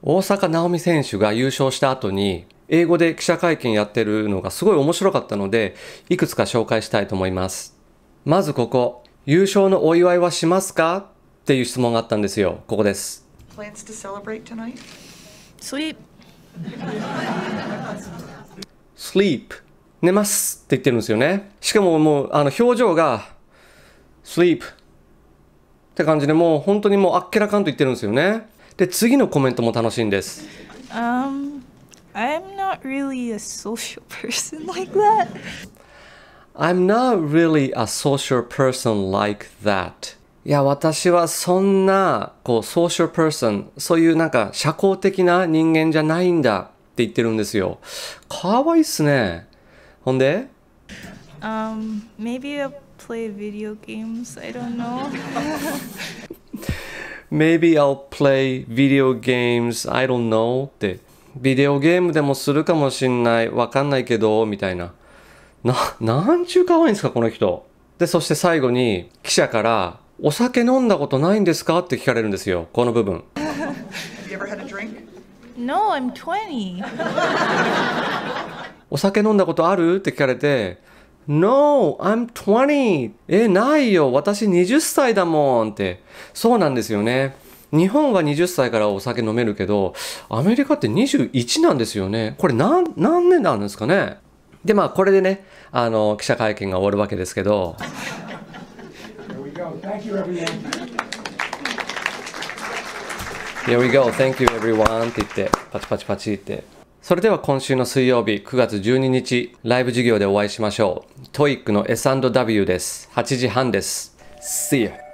大坂なおみ選手が優勝した後に英語で記者会見やってるのがすごい面白かったのでいくつか紹介したいと思いますまずここ優勝のお祝いはしますかっていう質問があったんですよここですスリープ sleep 寝ますって言ってるんですよねしかももうあの表情が sleep って感じでもう本当にもうあっけらかんと言ってるんですよねで次のコメントも楽しいんです。Um, I'm not really a social person like that. I'm not really a social person like that. いや、私はそんな、こう、ソーシャルパーソン、そういうなんか社交的な人間じゃないんだって言ってるんですよ。かわいいっすね。ほんで Um, maybe I play video games, I don't know. Maybe I'll play video games, I don't know って。ビデオゲームでもするかもしんない。わかんないけど、みたいな。な、なんちゅうかわいんですか、この人。で、そして最後に記者から、お酒飲んだことないんですかって聞かれるんですよ、この部分。No, お酒飲んだことあるって聞かれて、No, I'm 20! え、ないよ私20歳だもんって。そうなんですよね。日本は20歳からお酒飲めるけど、アメリカって21なんですよね。これ何、何年なんですかねで、まあ、これでね、あの、記者会見が終わるわけですけど。Here we go. Thank you everyone. って言って、パチパチパチって。それでは今週の水曜日9月12日ライブ授業でお会いしましょう TOEIC の S&W です8時半です See you